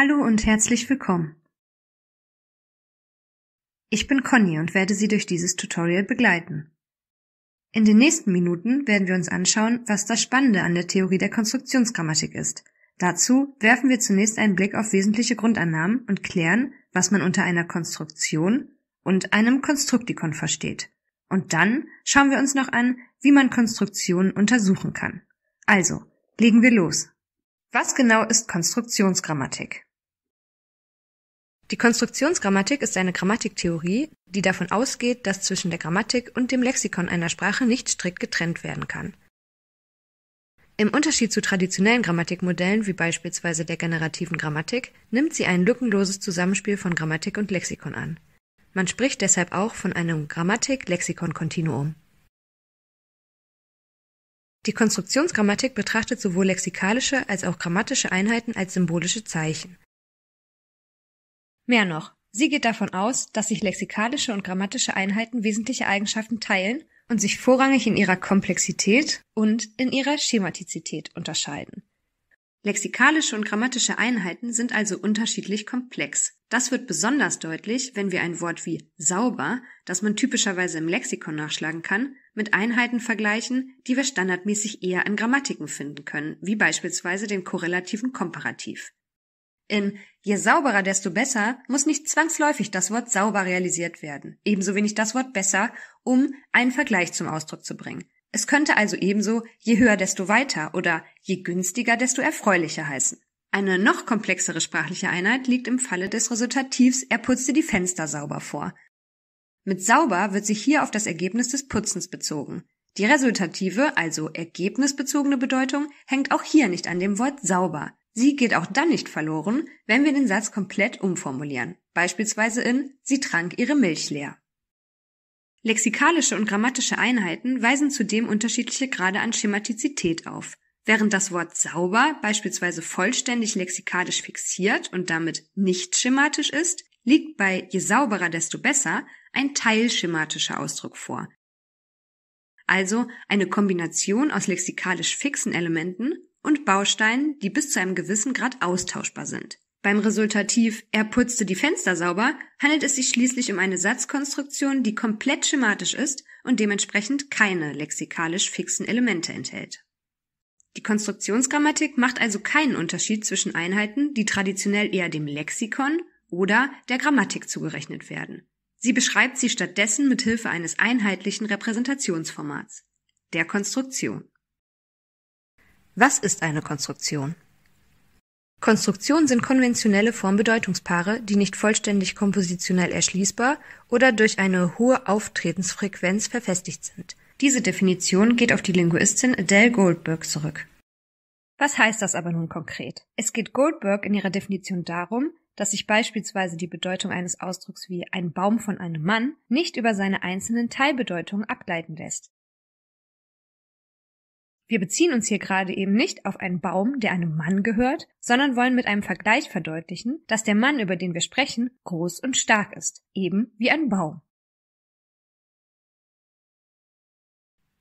Hallo und herzlich willkommen. Ich bin Conny und werde Sie durch dieses Tutorial begleiten. In den nächsten Minuten werden wir uns anschauen, was das Spannende an der Theorie der Konstruktionsgrammatik ist. Dazu werfen wir zunächst einen Blick auf wesentliche Grundannahmen und klären, was man unter einer Konstruktion und einem Konstruktikon versteht. Und dann schauen wir uns noch an, wie man Konstruktionen untersuchen kann. Also, legen wir los. Was genau ist Konstruktionsgrammatik? Die Konstruktionsgrammatik ist eine Grammatiktheorie, die davon ausgeht, dass zwischen der Grammatik und dem Lexikon einer Sprache nicht strikt getrennt werden kann. Im Unterschied zu traditionellen Grammatikmodellen wie beispielsweise der generativen Grammatik nimmt sie ein lückenloses Zusammenspiel von Grammatik und Lexikon an. Man spricht deshalb auch von einem Grammatik-Lexikon-Kontinuum. Die Konstruktionsgrammatik betrachtet sowohl lexikalische als auch grammatische Einheiten als symbolische Zeichen. Mehr noch, sie geht davon aus, dass sich lexikalische und grammatische Einheiten wesentliche Eigenschaften teilen und sich vorrangig in ihrer Komplexität und in ihrer Schematizität unterscheiden. Lexikalische und grammatische Einheiten sind also unterschiedlich komplex. Das wird besonders deutlich, wenn wir ein Wort wie sauber, das man typischerweise im Lexikon nachschlagen kann, mit Einheiten vergleichen, die wir standardmäßig eher in Grammatiken finden können, wie beispielsweise den korrelativen Komparativ. In je sauberer, desto besser muss nicht zwangsläufig das Wort sauber realisiert werden, ebenso wenig das Wort besser, um einen Vergleich zum Ausdruck zu bringen. Es könnte also ebenso je höher, desto weiter oder je günstiger, desto erfreulicher heißen. Eine noch komplexere sprachliche Einheit liegt im Falle des Resultativs er putzte die Fenster sauber vor. Mit sauber wird sich hier auf das Ergebnis des Putzens bezogen. Die resultative, also ergebnisbezogene Bedeutung hängt auch hier nicht an dem Wort sauber. Sie geht auch dann nicht verloren, wenn wir den Satz komplett umformulieren, beispielsweise in Sie trank ihre Milch leer. Lexikalische und grammatische Einheiten weisen zudem unterschiedliche Grade an Schematizität auf. Während das Wort sauber beispielsweise vollständig lexikalisch fixiert und damit nicht schematisch ist, liegt bei je sauberer desto besser ein teilschematischer Ausdruck vor. Also eine Kombination aus lexikalisch fixen Elementen und Bausteinen, die bis zu einem gewissen Grad austauschbar sind. Beim Resultativ er putzte die Fenster sauber handelt es sich schließlich um eine Satzkonstruktion, die komplett schematisch ist und dementsprechend keine lexikalisch fixen Elemente enthält. Die Konstruktionsgrammatik macht also keinen Unterschied zwischen Einheiten, die traditionell eher dem Lexikon oder der Grammatik zugerechnet werden. Sie beschreibt sie stattdessen mit Hilfe eines einheitlichen Repräsentationsformats, der Konstruktion. Was ist eine Konstruktion? Konstruktionen sind konventionelle Formbedeutungspaare, die nicht vollständig kompositionell erschließbar oder durch eine hohe Auftretensfrequenz verfestigt sind. Diese Definition geht auf die Linguistin Adele Goldberg zurück. Was heißt das aber nun konkret? Es geht Goldberg in ihrer Definition darum, dass sich beispielsweise die Bedeutung eines Ausdrucks wie ein Baum von einem Mann nicht über seine einzelnen Teilbedeutungen ableiten lässt. Wir beziehen uns hier gerade eben nicht auf einen Baum, der einem Mann gehört, sondern wollen mit einem Vergleich verdeutlichen, dass der Mann, über den wir sprechen, groß und stark ist, eben wie ein Baum.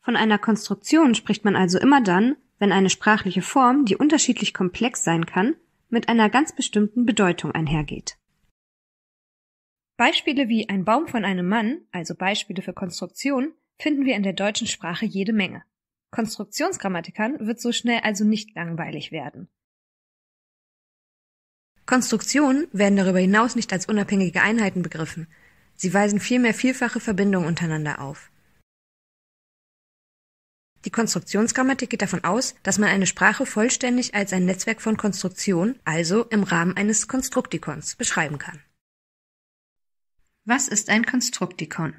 Von einer Konstruktion spricht man also immer dann, wenn eine sprachliche Form, die unterschiedlich komplex sein kann, mit einer ganz bestimmten Bedeutung einhergeht. Beispiele wie ein Baum von einem Mann, also Beispiele für Konstruktion, finden wir in der deutschen Sprache jede Menge. Konstruktionsgrammatikern wird so schnell also nicht langweilig werden. Konstruktionen werden darüber hinaus nicht als unabhängige Einheiten begriffen. Sie weisen vielmehr vielfache Verbindungen untereinander auf. Die Konstruktionsgrammatik geht davon aus, dass man eine Sprache vollständig als ein Netzwerk von Konstruktionen, also im Rahmen eines Konstruktikons, beschreiben kann. Was ist ein Konstruktikon?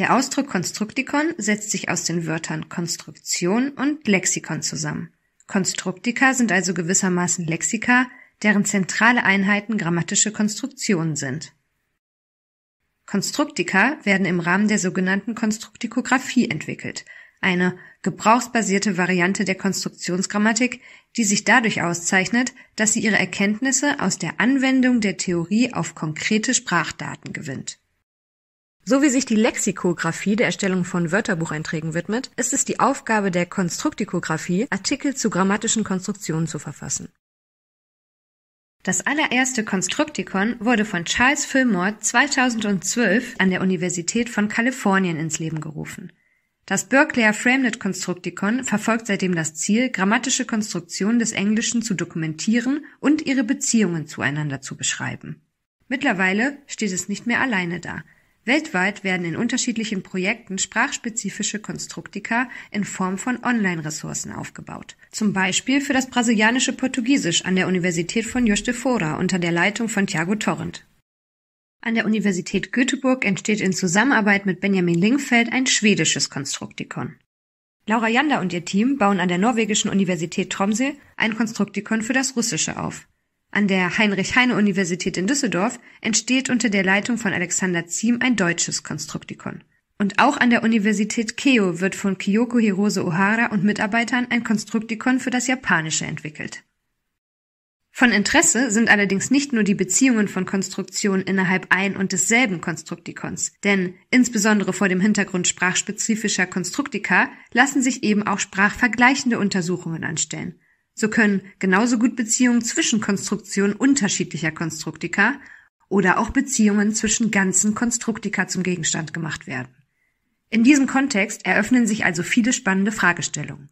Der Ausdruck Konstruktikon setzt sich aus den Wörtern Konstruktion und Lexikon zusammen. Konstruktika sind also gewissermaßen Lexika, deren zentrale Einheiten grammatische Konstruktionen sind. Konstruktika werden im Rahmen der sogenannten Konstruktikographie entwickelt, eine gebrauchsbasierte Variante der Konstruktionsgrammatik, die sich dadurch auszeichnet, dass sie ihre Erkenntnisse aus der Anwendung der Theorie auf konkrete Sprachdaten gewinnt. So wie sich die Lexikographie der Erstellung von Wörterbucheinträgen widmet, ist es die Aufgabe der Konstruktikographie, Artikel zu grammatischen Konstruktionen zu verfassen. Das allererste Konstruktikon wurde von Charles Fillmore 2012 an der Universität von Kalifornien ins Leben gerufen. Das Berkeley Framelit Konstruktikon verfolgt seitdem das Ziel, grammatische Konstruktionen des Englischen zu dokumentieren und ihre Beziehungen zueinander zu beschreiben. Mittlerweile steht es nicht mehr alleine da. Weltweit werden in unterschiedlichen Projekten sprachspezifische Konstruktika in Form von Online-Ressourcen aufgebaut. Zum Beispiel für das brasilianische Portugiesisch an der Universität von Juiz Fora unter der Leitung von Thiago Torrent. An der Universität Göteborg entsteht in Zusammenarbeit mit Benjamin Lingfeld ein schwedisches Konstruktikon. Laura Janda und ihr Team bauen an der norwegischen Universität Tromsø ein Konstruktikon für das Russische auf. An der Heinrich-Heine-Universität in Düsseldorf entsteht unter der Leitung von Alexander Ziem ein deutsches Konstruktikon. Und auch an der Universität Keio wird von Kyoko Hirose Ohara und Mitarbeitern ein Konstruktikon für das Japanische entwickelt. Von Interesse sind allerdings nicht nur die Beziehungen von Konstruktionen innerhalb ein und desselben Konstruktikons, denn insbesondere vor dem Hintergrund sprachspezifischer Konstruktika lassen sich eben auch sprachvergleichende Untersuchungen anstellen. So können genauso gut Beziehungen zwischen Konstruktionen unterschiedlicher Konstruktika oder auch Beziehungen zwischen ganzen Konstruktika zum Gegenstand gemacht werden. In diesem Kontext eröffnen sich also viele spannende Fragestellungen.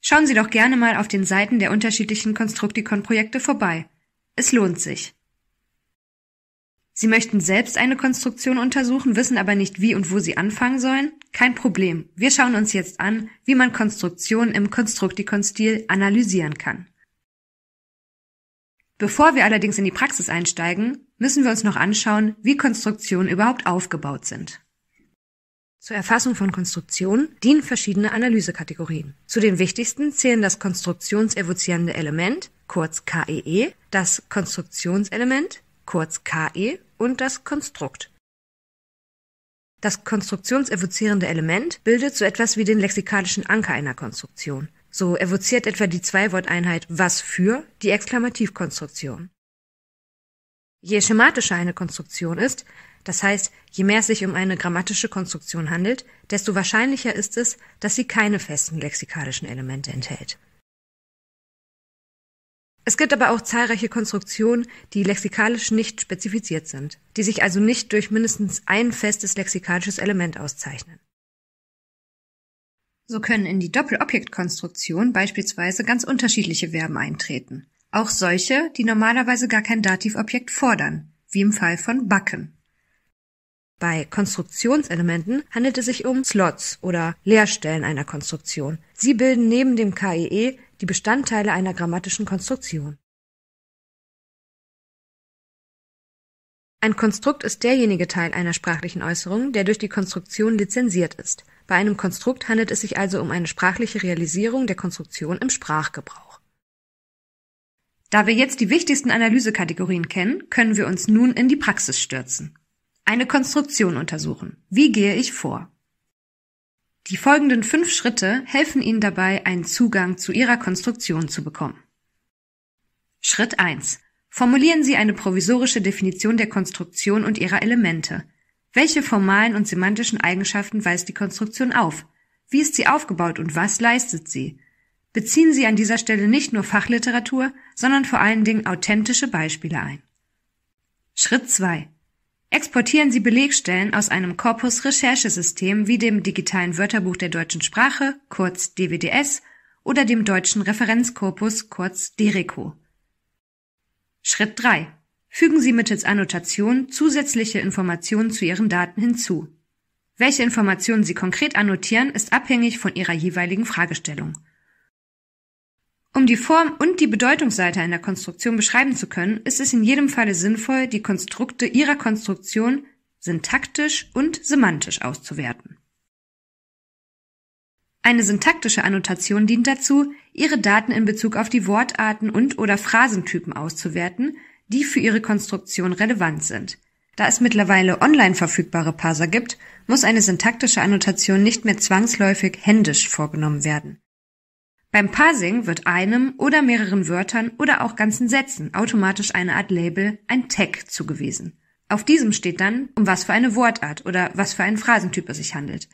Schauen Sie doch gerne mal auf den Seiten der unterschiedlichen Konstruktikon-Projekte vorbei. Es lohnt sich. Sie möchten selbst eine Konstruktion untersuchen, wissen aber nicht, wie und wo Sie anfangen sollen? Kein Problem. Wir schauen uns jetzt an, wie man Konstruktionen im Konstruktikon-Stil analysieren kann. Bevor wir allerdings in die Praxis einsteigen, müssen wir uns noch anschauen, wie Konstruktionen überhaupt aufgebaut sind. Zur Erfassung von Konstruktionen dienen verschiedene Analysekategorien. Zu den wichtigsten zählen das konstruktionservozierende Element, kurz KEE, e, das Konstruktionselement, kurz KE und das Konstrukt. Das konstruktionsevozierende Element bildet so etwas wie den lexikalischen Anker einer Konstruktion. So evoziert etwa die Zweiworteinheit was für die Exklamativkonstruktion. Je schematischer eine Konstruktion ist, das heißt, je mehr es sich um eine grammatische Konstruktion handelt, desto wahrscheinlicher ist es, dass sie keine festen lexikalischen Elemente enthält. Es gibt aber auch zahlreiche Konstruktionen, die lexikalisch nicht spezifiziert sind, die sich also nicht durch mindestens ein festes lexikalisches Element auszeichnen. So können in die Doppelobjektkonstruktion beispielsweise ganz unterschiedliche Verben eintreten, auch solche, die normalerweise gar kein Dativobjekt fordern, wie im Fall von backen. Bei Konstruktionselementen handelt es sich um Slots oder Leerstellen einer Konstruktion. Sie bilden neben dem KIE die Bestandteile einer grammatischen Konstruktion. Ein Konstrukt ist derjenige Teil einer sprachlichen Äußerung, der durch die Konstruktion lizenziert ist. Bei einem Konstrukt handelt es sich also um eine sprachliche Realisierung der Konstruktion im Sprachgebrauch. Da wir jetzt die wichtigsten Analysekategorien kennen, können wir uns nun in die Praxis stürzen. Eine Konstruktion untersuchen. Wie gehe ich vor? Die folgenden fünf Schritte helfen Ihnen dabei, einen Zugang zu Ihrer Konstruktion zu bekommen. Schritt 1. Formulieren Sie eine provisorische Definition der Konstruktion und ihrer Elemente. Welche formalen und semantischen Eigenschaften weist die Konstruktion auf? Wie ist sie aufgebaut und was leistet sie? Beziehen Sie an dieser Stelle nicht nur Fachliteratur, sondern vor allen Dingen authentische Beispiele ein. Schritt 2. Exportieren Sie Belegstellen aus einem Korpus-Recherchesystem wie dem Digitalen Wörterbuch der deutschen Sprache, kurz DWDS, oder dem Deutschen Referenzkorpus, kurz DERECO. Schritt 3. Fügen Sie mittels Annotation zusätzliche Informationen zu Ihren Daten hinzu. Welche Informationen Sie konkret annotieren, ist abhängig von Ihrer jeweiligen Fragestellung. Um die Form und die Bedeutungsseite einer Konstruktion beschreiben zu können, ist es in jedem Falle sinnvoll, die Konstrukte ihrer Konstruktion syntaktisch und semantisch auszuwerten. Eine syntaktische Annotation dient dazu, ihre Daten in Bezug auf die Wortarten und oder Phrasentypen auszuwerten, die für ihre Konstruktion relevant sind. Da es mittlerweile online verfügbare Parser gibt, muss eine syntaktische Annotation nicht mehr zwangsläufig händisch vorgenommen werden. Beim Parsing wird einem oder mehreren Wörtern oder auch ganzen Sätzen automatisch eine Art Label, ein Tag, zugewiesen. Auf diesem steht dann, um was für eine Wortart oder was für einen Phrasentyp es sich handelt.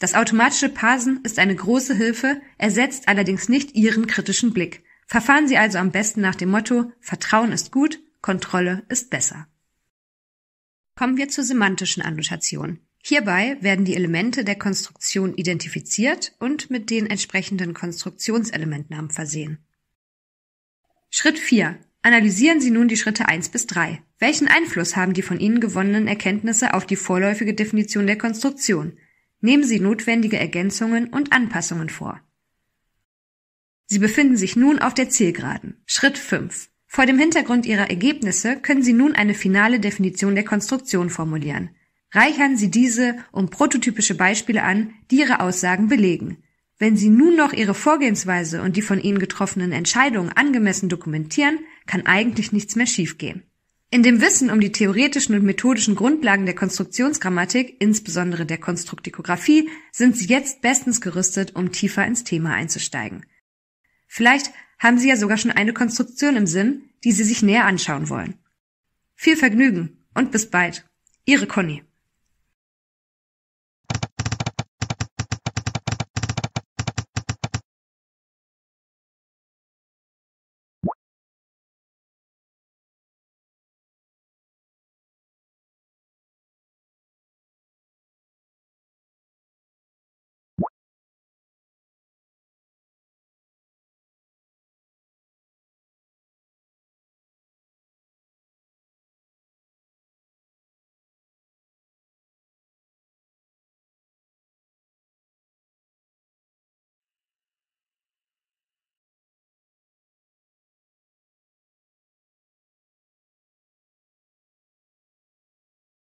Das automatische Parsen ist eine große Hilfe, ersetzt allerdings nicht Ihren kritischen Blick. Verfahren Sie also am besten nach dem Motto Vertrauen ist gut, Kontrolle ist besser. Kommen wir zur semantischen Annotation. Hierbei werden die Elemente der Konstruktion identifiziert und mit den entsprechenden Konstruktionselementnamen versehen. Schritt 4. Analysieren Sie nun die Schritte 1 bis 3. Welchen Einfluss haben die von Ihnen gewonnenen Erkenntnisse auf die vorläufige Definition der Konstruktion? Nehmen Sie notwendige Ergänzungen und Anpassungen vor. Sie befinden sich nun auf der Zielgeraden. Schritt 5. Vor dem Hintergrund Ihrer Ergebnisse können Sie nun eine finale Definition der Konstruktion formulieren. Reichern Sie diese um prototypische Beispiele an, die Ihre Aussagen belegen. Wenn Sie nun noch Ihre Vorgehensweise und die von Ihnen getroffenen Entscheidungen angemessen dokumentieren, kann eigentlich nichts mehr schiefgehen. In dem Wissen um die theoretischen und methodischen Grundlagen der Konstruktionsgrammatik, insbesondere der Konstruktikografie, sind Sie jetzt bestens gerüstet, um tiefer ins Thema einzusteigen. Vielleicht haben Sie ja sogar schon eine Konstruktion im Sinn, die Sie sich näher anschauen wollen. Viel Vergnügen und bis bald. Ihre Conny.